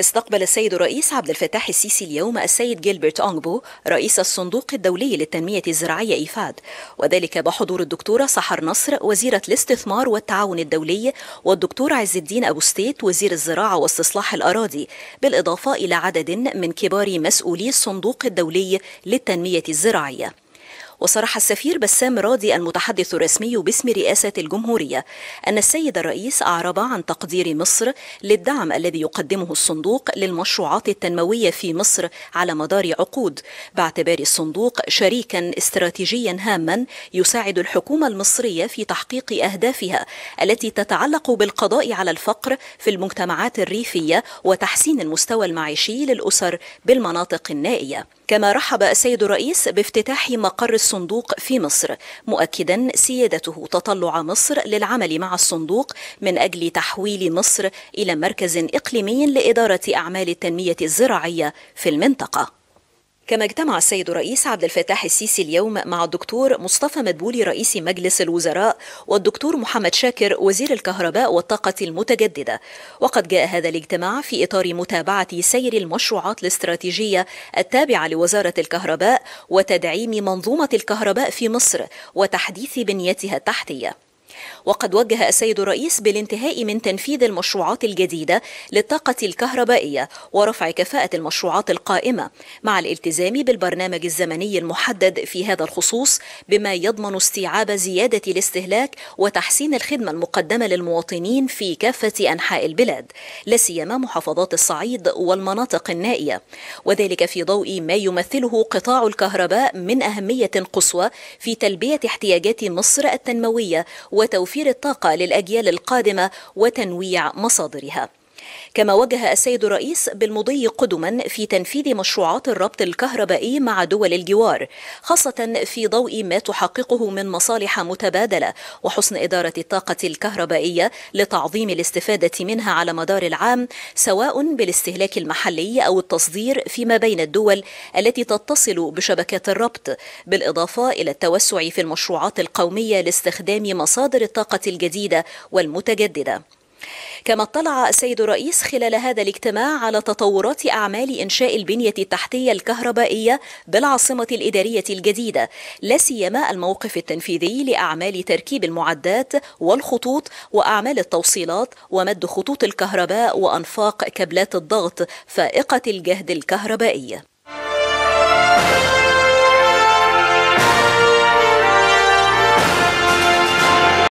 استقبل السيد الرئيس عبد الفتاح السيسي اليوم السيد جيلبرت أونغبو رئيس الصندوق الدولي للتنمية الزراعية إيفاد وذلك بحضور الدكتورة سحر نصر وزيرة الاستثمار والتعاون الدولي والدكتور عز الدين أبو ستيت وزير الزراعة واستصلاح الأراضي بالإضافة إلى عدد من كبار مسؤولي الصندوق الدولي للتنمية الزراعية وصرح السفير بسام راضي المتحدث الرسمي باسم رئاسة الجمهورية أن السيد الرئيس أعرب عن تقدير مصر للدعم الذي يقدمه الصندوق للمشروعات التنموية في مصر على مدار عقود باعتبار الصندوق شريكا استراتيجيا هاما يساعد الحكومة المصرية في تحقيق أهدافها التي تتعلق بالقضاء على الفقر في المجتمعات الريفية وتحسين المستوى المعيشي للأسر بالمناطق النائية كما رحب السيد الرئيس بافتتاح مقر الصندوق في مصر مؤكدا سيادته تطلع مصر للعمل مع الصندوق من اجل تحويل مصر الى مركز اقليمي لاداره اعمال التنميه الزراعيه في المنطقه كما اجتمع السيد الرئيس عبد الفتاح السيسي اليوم مع الدكتور مصطفى مدبولي رئيس مجلس الوزراء والدكتور محمد شاكر وزير الكهرباء والطاقة المتجددة وقد جاء هذا الاجتماع في إطار متابعة سير المشروعات الاستراتيجية التابعة لوزارة الكهرباء وتدعيم منظومة الكهرباء في مصر وتحديث بنيتها التحتيه وقد وجه السيد الرئيس بالانتهاء من تنفيذ المشروعات الجديدة للطاقة الكهربائية ورفع كفاءة المشروعات القائمة مع الالتزام بالبرنامج الزمني المحدد في هذا الخصوص بما يضمن استيعاب زيادة الاستهلاك وتحسين الخدمة المقدمة للمواطنين في كافة أنحاء البلاد لا سيما محافظات الصعيد والمناطق النائية وذلك في ضوء ما يمثله قطاع الكهرباء من أهمية قصوى في تلبية احتياجات مصر التنموية و وتوفير الطاقه للاجيال القادمه وتنويع مصادرها كما وجه السيد الرئيس بالمضي قدما في تنفيذ مشروعات الربط الكهربائي مع دول الجوار خاصة في ضوء ما تحققه من مصالح متبادلة وحسن إدارة الطاقة الكهربائية لتعظيم الاستفادة منها على مدار العام سواء بالاستهلاك المحلي أو التصدير فيما بين الدول التي تتصل بشبكات الربط بالإضافة إلى التوسع في المشروعات القومية لاستخدام مصادر الطاقة الجديدة والمتجددة كما اطلع السيد الرئيس خلال هذا الاجتماع على تطورات أعمال إنشاء البنية التحتية الكهربائية بالعاصمة الإدارية الجديدة لا سيما الموقف التنفيذي لأعمال تركيب المعدات والخطوط وأعمال التوصيلات ومد خطوط الكهرباء وأنفاق كابلات الضغط فائقة الجهد الكهربائي